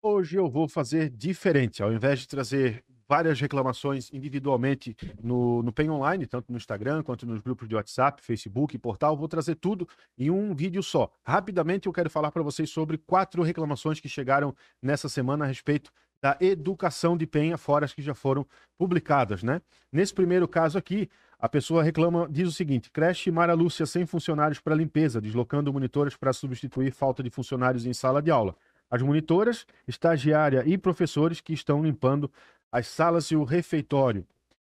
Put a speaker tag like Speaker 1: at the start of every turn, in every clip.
Speaker 1: Hoje eu vou fazer diferente. Ao invés de trazer várias reclamações individualmente no, no Pen Online, tanto no Instagram quanto nos grupos de WhatsApp, Facebook e portal. Vou trazer tudo em um vídeo só. Rapidamente eu quero falar para vocês sobre quatro reclamações que chegaram nessa semana a respeito da educação de Penha, fora as que já foram publicadas, né? Nesse primeiro caso aqui, a pessoa reclama, diz o seguinte: creche Mara Lúcia sem funcionários para limpeza, deslocando monitores para substituir falta de funcionários em sala de aula as monitoras, estagiária e professores que estão limpando as salas e o refeitório.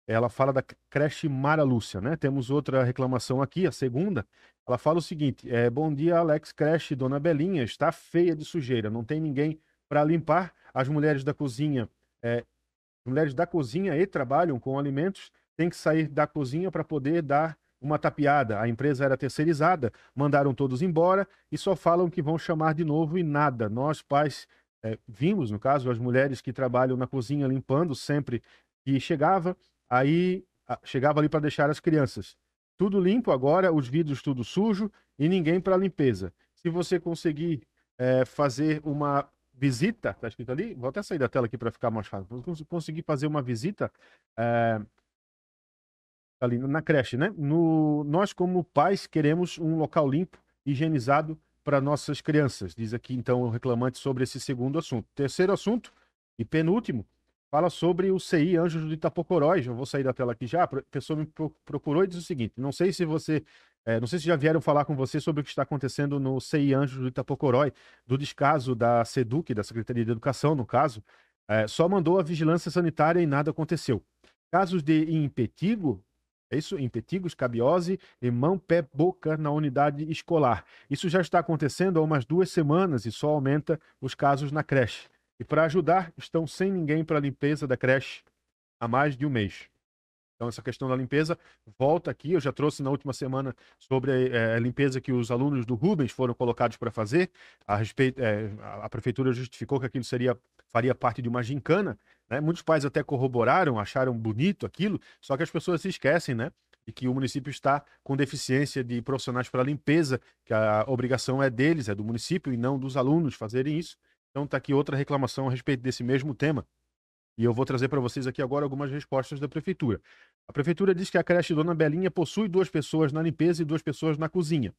Speaker 1: Ela fala da creche Mara Lúcia, né? Temos outra reclamação aqui, a segunda. Ela fala o seguinte: é, Bom dia, Alex Creche, Dona Belinha, está feia de sujeira, não tem ninguém para limpar. As mulheres da cozinha, é, mulheres da cozinha e trabalham com alimentos, tem que sair da cozinha para poder dar uma tapeada. A empresa era terceirizada, mandaram todos embora e só falam que vão chamar de novo e nada. Nós, pais, é, vimos, no caso, as mulheres que trabalham na cozinha limpando sempre que chegava, aí chegava ali para deixar as crianças. Tudo limpo agora, os vidros tudo sujo e ninguém para limpeza. Se você conseguir é, fazer uma visita, está escrito ali, vou até sair da tela aqui para ficar mais fácil. Conseguir fazer uma visita é, Tá ali na creche, né? No, nós, como pais, queremos um local limpo, higienizado para nossas crianças. Diz aqui, então, o reclamante sobre esse segundo assunto. Terceiro assunto e penúltimo, fala sobre o CI Anjos do Itapocoróis. Eu vou sair da tela aqui já. A pessoa me procurou e diz o seguinte, não sei se você... É, não sei se já vieram falar com você sobre o que está acontecendo no CI Anjos do Itapocorói, do descaso da SEDUC, da Secretaria de Educação, no caso, é, só mandou a vigilância sanitária e nada aconteceu. Casos de impetigo é isso? Em petigos, cabiose e mão, pé, boca na unidade escolar. Isso já está acontecendo há umas duas semanas e só aumenta os casos na creche. E para ajudar, estão sem ninguém para a limpeza da creche há mais de um mês. Então, essa questão da limpeza volta aqui. Eu já trouxe na última semana sobre é, a limpeza que os alunos do Rubens foram colocados para fazer. A, respeito, é, a, a prefeitura justificou que aquilo seria, faria parte de uma gincana. Né? Muitos pais até corroboraram, acharam bonito aquilo, só que as pessoas se esquecem, né? E que o município está com deficiência de profissionais para limpeza, que a obrigação é deles, é do município e não dos alunos fazerem isso. Então, está aqui outra reclamação a respeito desse mesmo tema. E eu vou trazer para vocês aqui agora algumas respostas da prefeitura. A prefeitura diz que a creche Dona Belinha possui duas pessoas na limpeza e duas pessoas na cozinha.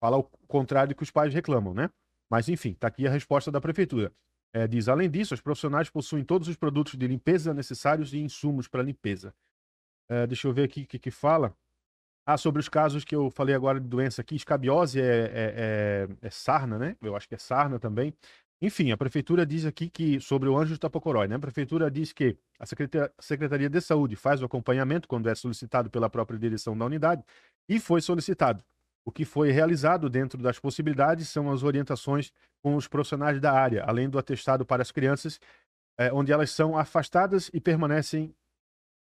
Speaker 1: Fala o contrário que os pais reclamam, né? Mas enfim, está aqui a resposta da prefeitura. É, diz, além disso, os profissionais possuem todos os produtos de limpeza necessários e insumos para limpeza. É, deixa eu ver aqui o que, que fala. Ah, sobre os casos que eu falei agora de doença aqui, escabiose é, é, é, é sarna, né? Eu acho que é sarna também. Enfim, a prefeitura diz aqui que, sobre o Anjo Tapocorói, né? A prefeitura diz que a Secretaria de Saúde faz o acompanhamento quando é solicitado pela própria direção da unidade e foi solicitado. O que foi realizado dentro das possibilidades são as orientações com os profissionais da área, além do atestado para as crianças, eh, onde elas são afastadas e permanecem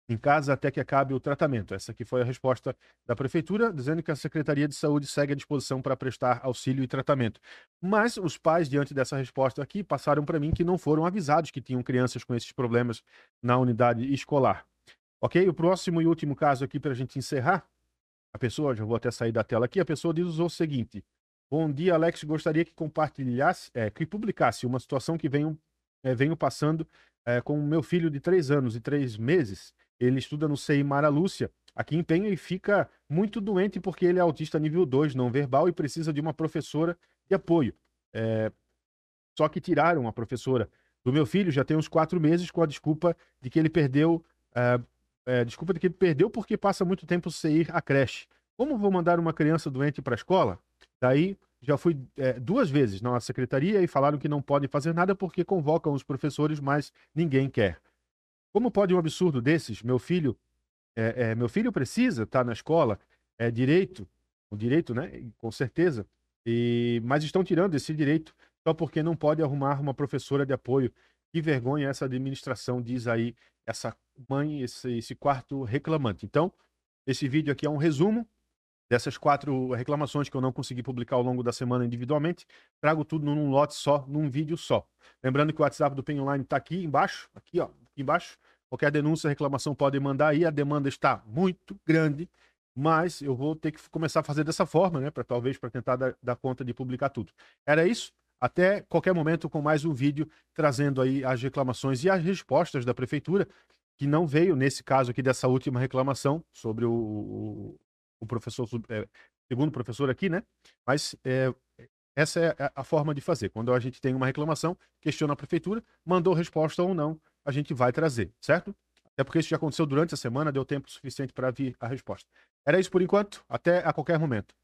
Speaker 1: em casa até que acabe o tratamento. Essa aqui foi a resposta da prefeitura, dizendo que a Secretaria de Saúde segue à disposição para prestar auxílio e tratamento. Mas os pais, diante dessa resposta aqui, passaram para mim que não foram avisados que tinham crianças com esses problemas na unidade escolar. Ok? O próximo e último caso aqui para a gente encerrar. A pessoa, já vou até sair da tela aqui, a pessoa diz o seguinte. Bom dia, Alex. Gostaria que compartilhasse, é, que publicasse uma situação que venho, é, venho passando é, com o meu filho de três anos e três meses. Ele estuda no CEI Mara Lúcia, aqui em Penha, e fica muito doente porque ele é autista nível 2, não verbal, e precisa de uma professora de apoio. É... Só que tiraram a professora do meu filho já tem uns quatro meses com a desculpa de que ele perdeu. é, é desculpa de que ele perdeu porque passa muito tempo sem ir à creche. Como vou mandar uma criança doente para a escola? Daí já fui é, duas vezes na secretaria e falaram que não podem fazer nada porque convocam os professores, mas ninguém quer. Como pode um absurdo desses? Meu filho, é, é, meu filho precisa estar tá na escola, é direito, o direito, né? Com certeza. E mas estão tirando esse direito só porque não pode arrumar uma professora de apoio. Que vergonha essa administração, diz aí essa mãe, esse, esse quarto reclamante. Então, esse vídeo aqui é um resumo dessas quatro reclamações que eu não consegui publicar ao longo da semana individualmente, trago tudo num lote só, num vídeo só. Lembrando que o WhatsApp do Penny Online está aqui embaixo, aqui ó, aqui embaixo. Qualquer denúncia, reclamação podem mandar aí. A demanda está muito grande, mas eu vou ter que começar a fazer dessa forma, né? Para talvez para tentar dar, dar conta de publicar tudo. Era isso. Até qualquer momento com mais um vídeo trazendo aí as reclamações e as respostas da prefeitura que não veio nesse caso aqui dessa última reclamação sobre o, o, o professor é, segundo professor aqui, né? Mas é, essa é a forma de fazer. Quando a gente tem uma reclamação, questiona a prefeitura, mandou resposta ou não, a gente vai trazer, certo? Até porque isso já aconteceu durante a semana, deu tempo suficiente para vir a resposta. Era isso por enquanto, até a qualquer momento.